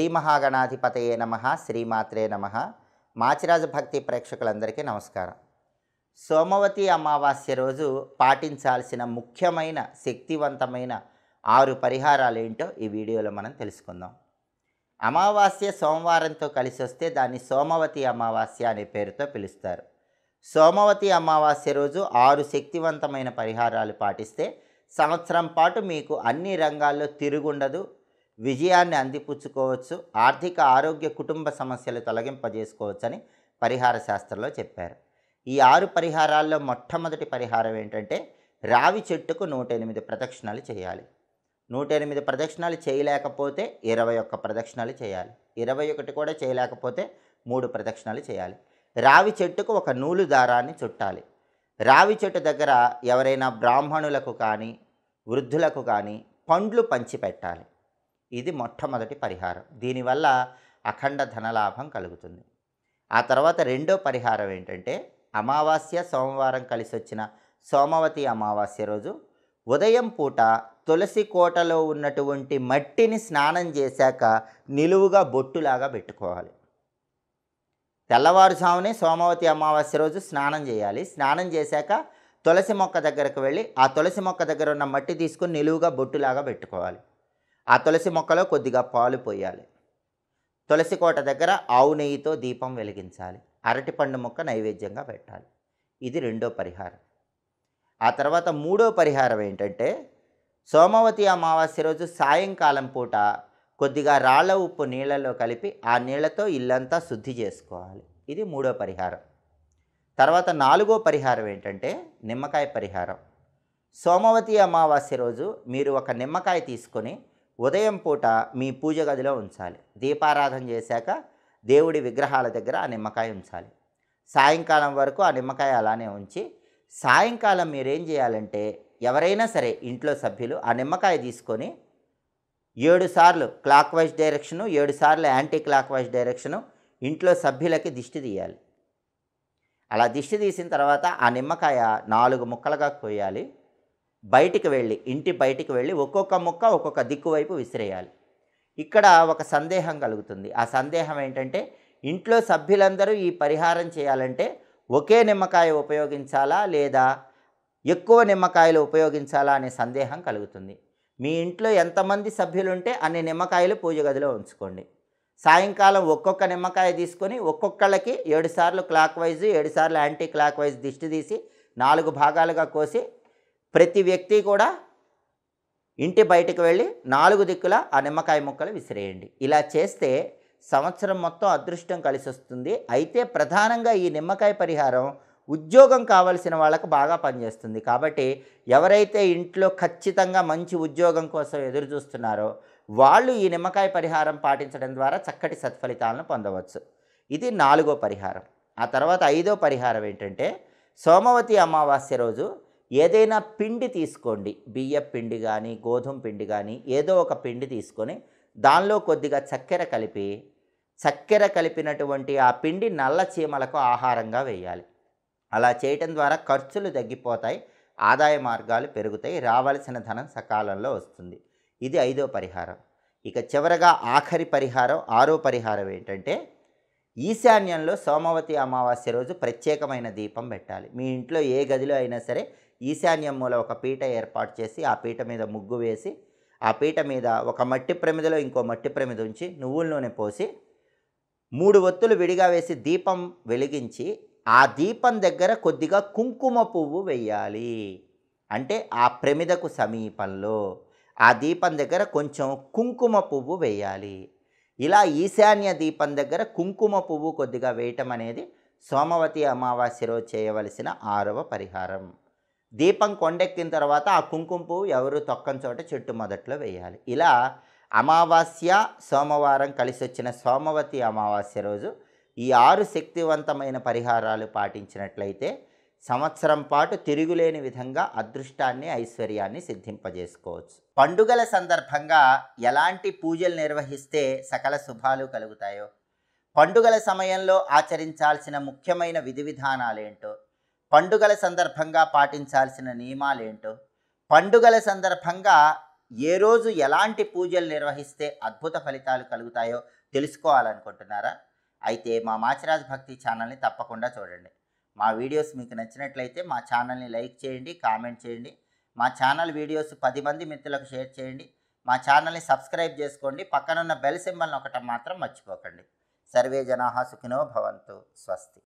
శ్రీ మహాగణాధిపతయే నమ శ్రీమాత్రే నమ మాచిరాజు భక్తి ప్రేక్షకులందరికీ నమస్కారం సోమవతి అమావాస్య రోజు పాటించాల్సిన ముఖ్యమైన శక్తివంతమైన ఆరు పరిహారాలు ఏంటో ఈ వీడియోలో మనం తెలుసుకుందాం అమావాస్య సోమవారంతో కలిసి వస్తే దాన్ని సోమవతి అమావాస్య అనే పేరుతో పిలుస్తారు సోమవతి అమావాస్య రోజు ఆరు శక్తివంతమైన పరిహారాలు పాటిస్తే సంవత్సరం పాటు మీకు అన్ని రంగాల్లో తిరుగుండదు విజయాన్ని అందిపుచ్చుకోవచ్చు ఆర్థిక ఆరోగ్య కుటుంబ సమస్యలు తొలగింపజేసుకోవచ్చని పరిహార శాస్త్రంలో చెప్పారు ఈ ఆరు పరిహారాల్లో మొట్టమొదటి పరిహారం ఏంటంటే రావి చెట్టుకు నూట ఎనిమిది ప్రదక్షిణాలు చేయాలి నూట ఎనిమిది ప్రదక్షిణాలు చేయలేకపోతే ఇరవై ఒక్క ప్రదక్షిణాలు చేయాలి ఇరవై ఒకటి కూడా చేయలేకపోతే మూడు ప్రదక్షిణాలు చేయాలి రావి చెట్టుకు ఒక నూలు దారాన్ని చుట్టాలి రావి చెట్టు దగ్గర ఎవరైనా బ్రాహ్మణులకు కానీ వృద్ధులకు కానీ పండ్లు పంచిపెట్టాలి ఇది మొట్టమొదటి పరిహారం దీనివల్ల అఖండ ధనలాభం కలుగుతుంది ఆ తర్వాత రెండో పరిహారం ఏంటంటే అమావాస్య సోమవారం కలిసి వచ్చిన సోమవతి అమావాస్య రోజు ఉదయం పూట తులసి కోటలో ఉన్నటువంటి మట్టిని స్నానం చేశాక నిలువుగా బొట్టులాగా పెట్టుకోవాలి తెల్లవారుజామునే సోమవతి అమావాస్య రోజు స్నానం చేయాలి స్నానం చేశాక తులసి మొక్క దగ్గరకు వెళ్ళి ఆ తులసి మొక్క దగ్గర ఉన్న మట్టి తీసుకుని నిలువుగా బొట్టులాగా పెట్టుకోవాలి ఆ తులసి మొక్కలో కొద్దిగా పాలు పోయాలి తులసి కోట దగ్గర ఆవు నెయ్యితో దీపం వెలిగించాలి అరటిపండు మొక్క నైవేద్యంగా పెట్టాలి ఇది రెండో పరిహారం ఆ తర్వాత మూడో పరిహారం ఏంటంటే సోమవతి అమావాస్య రోజు సాయంకాలం పూట కొద్దిగా రాళ్ళ ఉప్పు నీళ్ళలో కలిపి ఆ నీళ్లతో ఇల్లంతా శుద్ధి చేసుకోవాలి ఇది మూడో పరిహారం తర్వాత నాలుగో పరిహారం ఏంటంటే నిమ్మకాయ పరిహారం సోమవతి అమావాస్య రోజు మీరు ఒక నిమ్మకాయ తీసుకొని ఉదయం పూట మీ పూజ గదిలో ఉంచాలి దీపారాధన చేశాక దేవుడి విగ్రహాల దగ్గర ఆ నిమ్మకాయ ఉంచాలి సాయంకాలం వరకు ఆ నిమ్మకాయ అలానే ఉంచి సాయంకాలం మీరేం చేయాలంటే ఎవరైనా సరే ఇంట్లో సభ్యులు ఆ నిమ్మకాయ తీసుకొని ఏడు సార్లు క్లాక్ వైజ్ డైరెక్షను ఏడు సార్లు యాంటీ క్లాక్ వైజ్ డైరెక్షను ఇంట్లో సభ్యులకి దిష్టి తీయాలి అలా దిష్టి తీసిన తర్వాత ఆ నిమ్మకాయ నాలుగు ముక్కలుగా కోయాలి బయటికి వెళ్ళి ఇంటి బయటికి వెళ్ళి ఒక్కొక్క ముక్క ఒక్కొక్క దిక్కు వైపు విసిరేయాలి ఇక్కడ ఒక సందేహం కలుగుతుంది ఆ సందేహం ఏంటంటే ఇంట్లో సభ్యులందరూ ఈ పరిహారం చేయాలంటే ఒకే నిమ్మకాయ ఉపయోగించాలా లేదా ఎక్కువ నిమ్మకాయలు ఉపయోగించాలా అనే సందేహం కలుగుతుంది మీ ఇంట్లో ఎంతమంది సభ్యులుంటే అన్ని నిమ్మకాయలు పూజ గదిలో ఉంచుకోండి సాయంకాలం ఒక్కొక్క నిమ్మకాయ తీసుకొని ఒక్కొక్కళ్ళకి ఏడుసార్లు క్లాక్ వైజ్ ఏడుసార్లు యాంటీ క్లాక్ వైజ్ దిష్టి తీసి నాలుగు భాగాలుగా కోసి ప్రతి వ్యక్తి కూడా ఇంటి బయటకు వెళ్ళి నాలుగు దిక్కుల ఆ నిమ్మకాయ ముక్కలు విసిరేయండి ఇలా చేస్తే సంవత్సరం మొత్తం అదృష్టం కలిసి వస్తుంది అయితే ప్రధానంగా ఈ నిమ్మకాయ పరిహారం ఉద్యోగం కావలసిన వాళ్ళకు బాగా పనిచేస్తుంది కాబట్టి ఎవరైతే ఇంట్లో ఖచ్చితంగా మంచి ఉద్యోగం కోసం ఎదురు చూస్తున్నారో వాళ్ళు ఈ నిమ్మకాయ పరిహారం పాటించడం ద్వారా చక్కటి సత్ఫలితాలను పొందవచ్చు ఇది నాలుగో పరిహారం ఆ తర్వాత ఐదో పరిహారం ఏంటంటే సోమవతి అమావాస్య రోజు ఏదైనా పిండి తీసుకోండి బియ్య పిండి కానీ గోధుమ పిండి కానీ ఏదో ఒక పిండి తీసుకొని దానిలో కొద్దిగా చక్కెర కలిపి చక్కెర కలిపినటువంటి ఆ పిండి నల్ల చీమలకు ఆహారంగా వేయాలి అలా చేయటం ద్వారా ఖర్చులు తగ్గిపోతాయి ఆదాయ మార్గాలు పెరుగుతాయి రావాల్సిన ధనం సకాలంలో వస్తుంది ఇది ఐదో పరిహారం ఇక చివరగా ఆఖరి పరిహారం ఆరో పరిహారం ఏంటంటే ఈశాన్యంలో సోమవతి అమావాస్య రోజు ప్రత్యేకమైన దీపం పెట్టాలి మీ ఇంట్లో ఏ గదిలో అయినా సరే ఈశాన్యం మూల ఒక పీట ఏర్పాటు చేసి ఆ పీట మీద ముగ్గు వేసి ఆ పీట మీద ఒక మట్టి ప్రమిదలో ఇంకో మట్టి ప్రమిద ఉంచి నువ్వుల నూనె పోసి మూడు ఒత్తులు విడిగా వేసి దీపం వెలిగించి ఆ దీపం దగ్గర కొద్దిగా కుంకుమ పువ్వు వెయ్యాలి అంటే ఆ ప్రమిదకు సమీపంలో ఆ దీపం దగ్గర కొంచెం కుంకుమ పువ్వు వేయాలి ఇలా ఈశాన్య దీపం దగ్గర కుంకుమ పువ్వు కొద్దిగా వేయటం అనేది సోమవతి అమావాస్య రోజు చేయవలసిన ఆరవ పరిహారం దీపం కొండెక్కిన తర్వాత ఆ కుంకుమ పువ్వు ఎవరు తొక్కని చోట చెట్టు మొదట్లో వేయాలి ఇలా అమావాస్య సోమవారం కలిసి వచ్చిన సోమవతి అమావాస్య రోజు ఈ ఆరు శక్తివంతమైన పరిహారాలు పాటించినట్లయితే సంవత్సరం పాటు తిరుగులేని విధంగా అదృష్టాన్ని ఐశ్వర్యాన్ని సిద్ధింపజేసుకోవచ్చు పండుగల సందర్భంగా ఎలాంటి పూజలు నిర్వహిస్తే సకల శుభాలు కలుగుతాయో పండుగల సమయంలో ఆచరించాల్సిన ముఖ్యమైన విధి విధానాలేంటో పండుగల సందర్భంగా పాటించాల్సిన నియమాలు ఏంటో పండుగల సందర్భంగా ఏ రోజు ఎలాంటి పూజలు నిర్వహిస్తే అద్భుత ఫలితాలు కలుగుతాయో తెలుసుకోవాలనుకుంటున్నారా అయితే మా మాచిరాజ్ భక్తి ఛానల్ని తప్పకుండా చూడండి మా వీడియోస్ మీకు నచ్చినట్లయితే మా ఛానల్ని లైక్ చేయండి కామెంట్ చేయండి మా ఛానల్ వీడియోస్ పది మంది మిత్రులకు షేర్ చేయండి మా ఛానల్ని సబ్స్క్రైబ్ చేసుకోండి పక్కనున్న బెల్ సింబల్ని ఒకటం మాత్రం మర్చిపోకండి సర్వే జనాహా సుఖినో భవంతు స్వస్తి